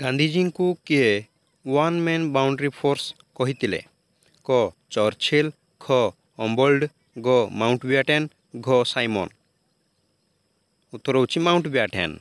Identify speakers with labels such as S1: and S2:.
S1: ଗାନ୍ଧିଜୀଙ୍କୁ କିଏ one man boundary force କହିଥିଲେ କ ଚର୍ଚ୍ଚିଲ୍ ଖ ଅମ୍ବଲ୍ଡ ଗ ମାଉଣ୍ଟ ବ୍ୟାଟେନ୍ ଘ ସାଇମନ୍ ଉତ୍ତର ହେଉଛି ମାଉଣ୍ଟ ବ୍ୟାଟେନ୍